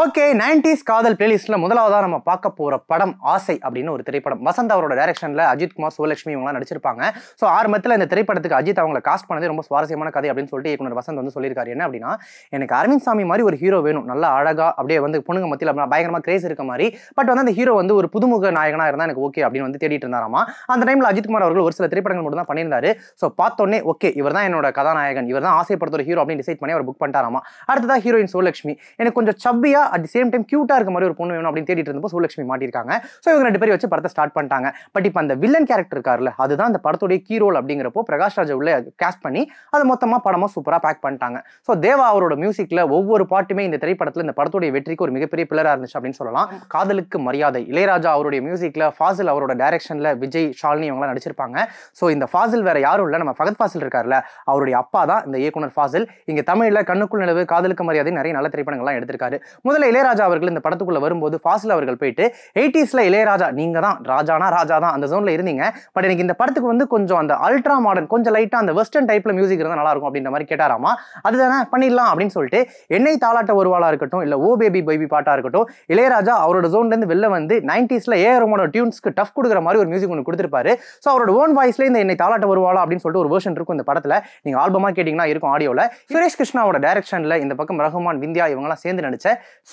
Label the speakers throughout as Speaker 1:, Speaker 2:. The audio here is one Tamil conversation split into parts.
Speaker 1: ஓகே நைன்டிஸ் காதல் பிளேலிஸ்ட்ல முதலாவதாக நம்ம பார்க்க போற படம் ஆசை அப்படின்னு ஒரு திரைப்படம் வசந்த் அவரோட டேரக்ஷனில் அஜித் குமார் சுவலட்சுமி இவங்களாம் நடிச்சிருப்பாங்க ஸோ ஆரம்பத்தில் இந்த திரைப்படத்துக்கு அஜித் அவங்களை காஸ்ட் பண்ணதே ரொம்ப சுவாரஸ்யமான கதை அப்படின்னு சொல்லிட்டு இயக்குனர் வசந்த் வந்து சொல்லியிருக்காரு என்ன அப்படின்னா எனக்கு அரவிந்த் சாமி மாதிரி ஒரு ஹீரோ வேணும் நல்லா அழகா அப்படியே வந்து பொண்ணுங்க மத்தியில் பயங்கரமாக கிரேஸ் இருக்க மாதிரி பட் வந்து அந்த ஹீரோ வந்து ஒரு புதுமுக நாயகனாக இருந்தால் எனக்கு ஓகே அப்படின்னு வந்து தேடிட்டு இருந்தாராமா அந்த டைமில் அஜித் குமார் அவர்கள் ஒரு சில திரைப்படங்கள் மட்டும் தான் பண்ணியிருந்தாரு ஸோ பார்த்தோன்னே ஓகே இவர் தான் என்னோட கதாநாயகன் இவர் தான் ஆசைப்படுத்துற ஹீரோ அப்படின்னு டிசைட் பண்ணி அவர் புக் பண்ணிட்டாராமா அடுத்ததான் ஹீரோயின் சுவலட்சுமி எனக்கு கொஞ்சம் சப்பியா குட்டியா அட் சேம் டைம் கியூட்டா இருக்க மாதிரி ஒரு பொண்ணு வேணும் அப்படின்னு தேடிட்டு இருந்தப்போ சுலட்சுமி மாட்டிருக்காங்க ஸோ இவங்க ரெண்டு பேரும் வச்சு படத்தை ஸ்டார்ட் பண்ணிட்டாங்க பட் இப்போ அந்த வில்லன் கேரக்டர் இருக்கார்ல அதுதான் அந்த படத்துடைய கீ ரோல் அப்படிங்கிறப்போ பிரகாஷ் ராஜா உள்ள கேஸ்ட் பண்ணி அதை மொத்தமாக படமாக சூப்பராக பேக் பண்ணிட்டாங்க ஸோ தேவா அவரோட மியூசிக்கில் ஒவ்வொரு பாட்டுமே இந்த திரைப்படத்தில் இந்த படத்துடைய வெற்றிக்கு ஒரு மிகப்பெரிய பிள்ளராக இருந்துச்சு அப்படின்னு சொல்லலாம் காதலுக்கு மரியாதை இளையராஜா அவருடைய மியூசிக்கில் ஃபாசில் அவரோட டைரக்ஷனில் விஜய் ஷாலினி இவங்களாம் நடிச்சிருப்பாங்க ஸோ இந்த ஃபாசில் வேற யாரும் இல்லை நம்ம ஃபகத் ஃபாசில் இருக்கார்ல அவருடைய அப்பா தான் இந்த இயக்குனர் ஃபாசில் இங்கே தமிழில் கண்ணுக்குள் நிலவு காதலுக்கு மரியாதை நிறைய நல்ல திரைப்படங்கள்லாம் எடுத்திருக்காரு முதல்ல இளையராஜா அவர்கள் இந்த படத்துக்குள்ள வரும்போது ஃபாசில் அவர்கள் போயிட்டு எயிட்டிஸ்ல இளையராஜா நீங்க தான் ராஜானா ராஜா தான் அந்த ஜோன்ல இருந்தீங்க பட் எனக்கு இந்த படத்துக்கு வந்து கொஞ்சம் அந்த அல்ட்ரா மாடர்ன் கொஞ்சம் லைட்டா அந்த வெஸ்டர்ன் டைப்ல மியூசிக் இருந்தால் நல்லா இருக்கும் அப்படின்ற மாதிரி கேட்டாராமா அதுதானே பண்ணிடலாம் அப்படின்னு சொல்லிட்டு என்னை தாளாட்ட ஒருவாளா இருக்கட்டும் இல்ல ஓ பேபி பேபி பாட்டா இருக்கட்டும் இளையராஜா அவரோட ஜோன்ல இருந்து வெளில வந்து நைன்டிஸ்ல ஏ ரோமோட டியூன்ஸ்க்கு டஃப் கொடுக்குற மாதிரி ஒரு மியூசிக் ஒன்று கொடுத்துருப்பாரு ஸோ அவரோட ஓன் வாய்ஸ்ல இந்த என்னை தாளாட்ட வருவாளா அப்படின்னு சொல்லிட்டு ஒரு வேர்ஷன் இருக்கும் இந்த படத்துல நீங்க ஆல்பமா கேட்டீங்கன்னா இருக்கும் ஆடியோவில் சுரேஷ் கிருஷ்ணாவோட டைரக்ஷன்ல இந்த பக்கம் ரகுமான் விந்தியா இவங்கலாம் சேர்ந்து நினைச்ச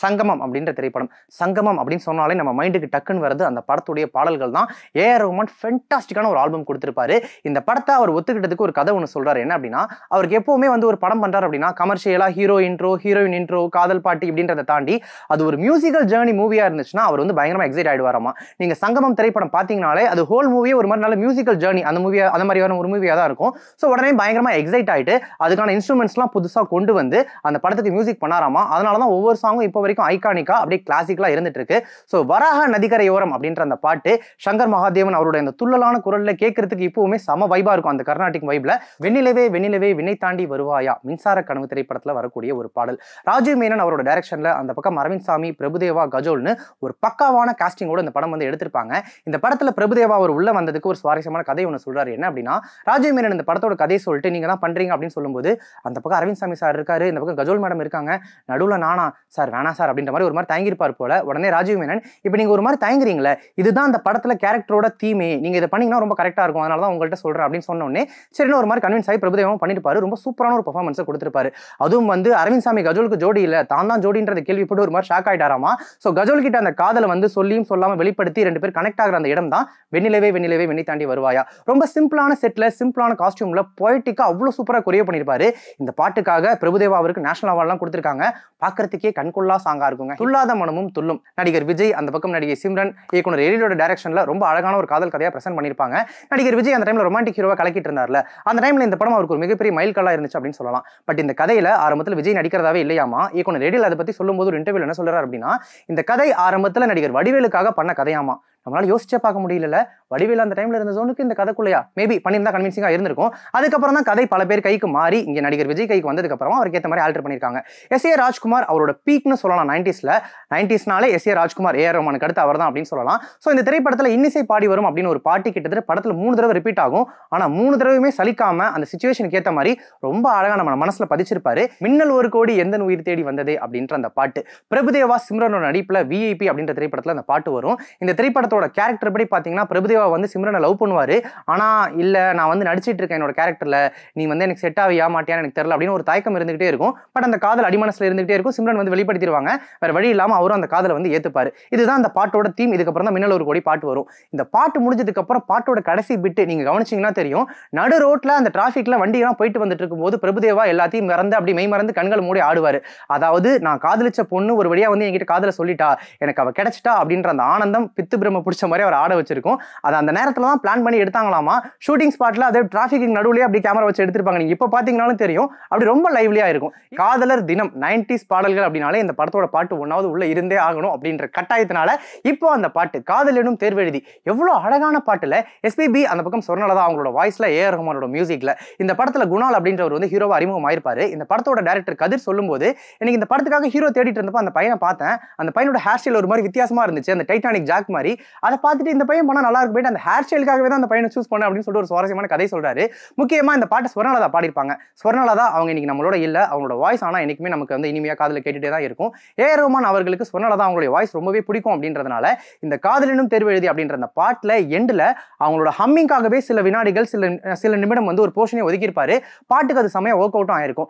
Speaker 1: சங்கமம் அப்படின்ற திரைப்படம் சங்கமம் அப்படின்னு சொன்னாலே நம்ம மைண்டுக்கு டக்குன்னு வரது அந்த படத்துடைய பாடல்கள் தான் ஏஆர் ஆர் ரஹ்மான் ஃபென்டாஸ்டிக்கான ஒரு ஆல்பம் கொடுத்துருப்பாரு இந்த படத்தை அவர் ஒத்துக்கிட்டதுக்கு ஒரு கதை ஒன்று சொல்கிறார் என்ன அப்படின்னா அவருக்கு எப்போவுமே வந்து ஒரு படம் பண்ணுறார் அப்படின்னா கமர்ஷியலாக ஹீரோ இன்ட்ரோ ஹீரோயின் இன்ட்ரோ காதல் பாட்டி அப்படின்றத தாண்டி அது ஒரு மியூசிக்கல் ஜேர்னி மூவியாக இருந்துச்சுன்னா அவர் வந்து பயங்கரமாக எக்ஸைட் ஆகிடுவாராமா நீங்கள் சங்கமம் திரைப்படம் பார்த்தீங்கனாலே அது ஹோல் மூவியே ஒரு மாதிரி நல்ல மியூசிக்கல் ஜேர்னி அந்த மூவியாக அந்த மாதிரியான ஒரு மூவியாக தான் இருக்கும் ஸோ உடனே பயங்கரமாக எக்ஸைட் ஆகிட்டு அதுக்கான இன்ஸ்ட்ருமெண்ட்ஸ்லாம் புதுசாக கொண்டு வந்து அந்த படத்துக்கு மியூசிக் பண்ணாராமா அதனால தான் ஒவ்வொரு சாங்கும் இப்போ வரைக்கும் ஐகானிக்கா அப்படியே கிளாசிக்கலா இருந்துட்டு இருக்கு ஸோ வராக நதிக்கரையோரம் அப்படின்ற அந்த பாட்டு சங்கர் மகாதேவன் அவருடைய அந்த துள்ளலான குரல்ல கேட்கறதுக்கு இப்பவுமே சம வைபா இருக்கும் அந்த கர்நாடிக் வைப்ல வெண்ணிலவே வெண்ணிலவே வினை தாண்டி வருவாயா மின்சார கனவு திரைப்படத்தில் வரக்கூடிய ஒரு பாடல் ராஜீவ் மேனன் அவரோட டைரக்ஷன்ல அந்த பக்கம் அரவிந்த் சாமி பிரபுதேவா கஜோல்னு ஒரு பக்காவான காஸ்டிங்கோட இந்த படம் வந்து எடுத்திருப்பாங்க இந்த படத்துல பிரபுதேவா அவர் உள்ள வந்ததுக்கு ஒரு சுவாரஸ்யமான கதை ஒன்று சொல்றாரு என்ன அப்படின்னா ராஜீவ் மேனன் இந்த படத்தோட கதையை சொல்லிட்டு நீங்க தான் பண்றீங்க அப்படின்னு சொல்லும்போது அந்த பக்கம் அரவிந்த் சாமி சார் இருக்காரு இந்த பக்கம் கஜோல் மேடம் இருக்காங்க நடுவில் நானா சார் வேணா வேணாம் சார் அப்படின்ற மாதிரி ஒரு மாதிரி தயங்கிருப்பார் போல உடனே ராஜீவ் மேனன் இப்போ நீங்கள் ஒரு மாதிரி தயங்குறீங்களே இதுதான் அந்த படத்தில் கேரக்டரோட தீமே நீங்கள் இதை பண்ணிங்கன்னா ரொம்ப கரெக்டாக இருக்கும் அதனால தான் உங்கள்கிட்ட சொல்கிறேன் அப்படின்னு சொன்னோடனே சரின்னு ஒரு மாதிரி கன்வின்ஸ் ஆகி பிரபுதேவம் பண்ணிருப்பாரு ரொம்ப சூப்பரான ஒரு பர்ஃபார்மன்ஸை கொடுத்துருப்பாரு அதுவும் வந்து அரவிந்த் சாமி கஜோலுக்கு ஜோடி இல்லை தான் தான் ஜோடின்றது கேள்விப்பட்டு ஒரு மாதிரி ஷாக் ஆகிட்டாராமா ஸோ கஜோல் கிட்ட அந்த காதலை வந்து சொல்லியும் சொல்லாமல் வெளிப்படுத்தி ரெண்டு பேர் கனெக்ட் ஆகிற அந்த இடம் தான் வெண்ணிலவே வெண்ணிலவே வெண்ணி தாண்டி வருவாயா ரொம்ப சிம்பிளான செட்டில் சிம்பிளான காஸ்டியூமில் பொய்டிக்காக அவ்வளோ சூப்பராக குறைய பண்ணியிருப்பாரு இந்த பாட்டுக்காக பிரபுதேவா அவருக்கு நேஷனல் அவார்ட்லாம் கொடுத்துருக்காங்க பார்க்குறதுக்கே கண்கொள்ளா பவர்ஃபுல்லாக சாங்கா இருக்குங்க துல்லாத மனமும் துள்ளும் நடிகர் விஜய் அந்த பக்கம் நடிகை சிம்ரன் இயக்குனர் எழிலோட டேரக்ஷனில் ரொம்ப அழகான ஒரு காதல் கதையாக பிரசன்ட் பண்ணியிருப்பாங்க நடிகர் விஜய் அந்த டைமில் ரொமான்டிக் ஹீரோவாக கலக்கிட்டு இருந்தார்ல அந்த டைமில் இந்த படம் அவருக்கு ஒரு மிகப்பெரிய கல்லாக இருந்துச்சு அப்படின்னு சொல்லலாம் பட் இந்த கதையில் ஆரம்பத்தில் விஜய் நடிக்கிறதாவே இல்லையாமா இயக்குனர் எழில் அதை பற்றி சொல்லும்போது ஒரு இன்டர்வியூ என்ன சொல்கிறார் அப்படின்னா இந்த கதை ஆரம்பத்தில் நடிகர் வடிவேலுக்காக பண்ண கதையாமா நம்மளால யோசிச்சே பார்க்க முடியல வடிவில் அந்த டைம்ல இருந்த ஜோனுக்கு இந்த கதைக்குள்ளையா மேபி பண்ணியிருந்தா கன்வின்சிங்கா இருந்திருக்கும் அதுக்கப்புறம் தான் கதை பல பேர் கைக்கு மாறி இங்க நடிகர் விஜய் கைக்கு வந்ததுக்கு அப்புறம் அவருக்கு ஏற்ற மாதிரி ஆல்டர் பண்ணியிருக்காங்க எஸ் ஏ ராஜ்குமார் அவரோட பீக்னு சொல்லலாம் நைன்டிஸ்ல நைன்டிஸ்னாலே எஸ் ஏ ராஜ்குமார் ஏஆர் ரமனுக்கு அடுத்து அவர் தான் அப்படின்னு சொல்லலாம் ஸோ இந்த திரைப்படத்தில் இன்னிசை பாடி வரும் அப்படின்னு ஒரு பாட்டி கிட்டத்தட்ட படத்தில் மூணு தடவை ரிப்பீட் ஆகும் ஆனால் மூணு தடவையுமே சலிக்காம அந்த சுச்சுவேஷனுக்கு ஏற்ற மாதிரி ரொம்ப அழகாக நம்ம மனசில் பதிச்சிருப்பாரு மின்னல் ஒரு கோடி எந்த உயிர் தேடி வந்தது அப்படின்ற அந்த பாட்டு பிரபுதேவா சிம்ரனோட நடிப்பில் விஐபி அப்படின்ற திரைப்படத்தில் அந்த பாட்டு வரும் இந்த திரைப்படத்தை சித்தார்த்தோட கேரக்டர் படி பார்த்தீங்கன்னா பிரபுதேவா வந்து சிம்ரனை லவ் பண்ணுவார் ஆனால் இல்லை நான் வந்து நடிச்சிட்டு இருக்கேன் என்னோட கேரக்டரில் நீ வந்து எனக்கு செட் ஆகியா மாட்டியான்னு எனக்கு தெரில அப்படின்னு ஒரு தயக்கம் இருந்துகிட்டே இருக்கும் பட் அந்த காதல் அடிமனசில் இருந்துகிட்டே இருக்கும் சிம்ரன் வந்து வெளிப்படுத்திடுவாங்க வேறு வழி இல்லாமல் அவரும் அந்த காதலை வந்து ஏற்றுப்பார் இதுதான் அந்த பாட்டோட தீம் இதுக்கப்புறம் தான் மின்னல் ஒரு கோடி பாட்டு வரும் இந்த பாட்டு முடிஞ்சதுக்கப்புறம் பாட்டோட கடைசி பிட்டு நீங்கள் கவனிச்சிங்கன்னா தெரியும் நடு ரோட்டில் அந்த டிராஃபிக்கில் வண்டியெல்லாம் போயிட்டு வந்துட்டு இருக்கும்போது பிரபுதேவா எல்லாத்தையும் மறந்து அப்படி மெய் மறந்து கண்கள் மூடி ஆடுவார் அதாவது நான் காதலிச்ச பொண்ணு ஒரு வழியாக வந்து என்கிட்ட காதலை சொல்லிட்டா எனக்கு அவள் கிடைச்சிட்டா அப்படின்ற அந்த ஆனந்தம் பித்து பிரம்ம பிடிச்ச மாதிரி அவர் ஆட வச்சிருக்கும் அது அந்த நேரத்தில் தான் பிளான் பண்ணி எடுத்தாங்களாமா ஷூட்டிங் ஸ்பாட்டில் அதே டிராஃபிக்கிங் நடுவில் அப்படி கேமரா வச்சு எடுத்திருப்பாங்க நீங்கள் இப்போ பார்த்தீங்கனாலும் தெரியும் அப்படி ரொம்ப லைவ்லியாக இருக்கும் காதலர் தினம் நைன்டிஸ் பாடல்கள் அப்படின்னாலே இந்த படத்தோட பாட்டு ஒன்றாவது உள்ளே இருந்தே ஆகணும் அப்படின்ற கட்டாயத்தினால இப்போ அந்த பாட்டு காதலினும் தேர்வெழுதி எவ்வளோ அழகான பாட்டில் எஸ்பிபி அந்த பக்கம் சொன்னதான் அவங்களோட வாய்ஸில் ஏ ரஹ்மானோட மியூசிக்கில் இந்த படத்தில் குணால் அப்படின்றவர் வந்து ஹீரோவாக அறிமுகமாயிருப்பார் இந்த படத்தோட டேரக்டர் கதிர் சொல்லும்போது எனக்கு இந்த படத்துக்காக ஹீரோ தேடிட்டு இருந்தப்போ அந்த பையனை பார்த்தேன் அந்த பையனோட ஹேர் ஸ்டைல் ஒரு மாதிரி வித்தியாசமாக இருந்துச்சு அந்த டைட்டானிக் ஜாக் மாதிரி அதை பார்த்துட்டு இந்த பையன் போனால் நல்லா இருக்கு போயிட்டு அந்த ஹேர் ஸ்டைலுக்காகவே தான் அந்த பையனை சூஸ் பண்ண அப்படின்னு சொல்லிட்டு ஒரு சுவாரஸ்யமான கதை சொல்றாரு முக்கியமாக இந்த பாட்டு ஸ்வர்ணலதா பாடியிருப்பாங்க ஸ்வர்ணலதா அவங்க இன்னைக்கு நம்மளோட இல்லை அவங்களோட வாய்ஸ் ஆனால் என்றைக்குமே நமக்கு வந்து இனிமையாக காதில் கேட்டுகிட்டே தான் இருக்கும் ஏ ரோமான் அவர்களுக்கு ஸ்வர்ணலதா அவங்களுடைய வாய்ஸ் ரொம்பவே பிடிக்கும் அப்படின்றதுனால இந்த காதலினும் தேர்வு எழுதி அப்படின்ற அந்த பாட்டில் எண்டில் அவங்களோட ஹம்மிங்காகவே சில வினாடிகள் சில சில நிமிடம் வந்து ஒரு போர்ஷனே ஒதுக்கியிருப்பாரு பாட்டுக்கு அது சமயம் ஒர்க் அவுட்டும் ஆயிருக்கும்